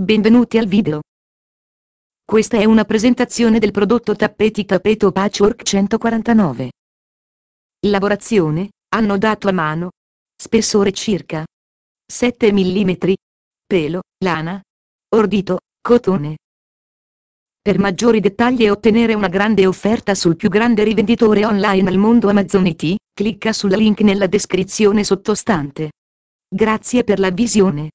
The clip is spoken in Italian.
Benvenuti al video. Questa è una presentazione del prodotto Tappeti Tappeto Patchwork 149. Lavorazione, hanno dato a mano. Spessore circa 7 mm. Pelo, lana. Ordito, cotone. Per maggiori dettagli e ottenere una grande offerta sul più grande rivenditore online al mondo Amazon IT, clicca sul link nella descrizione sottostante. Grazie per la visione.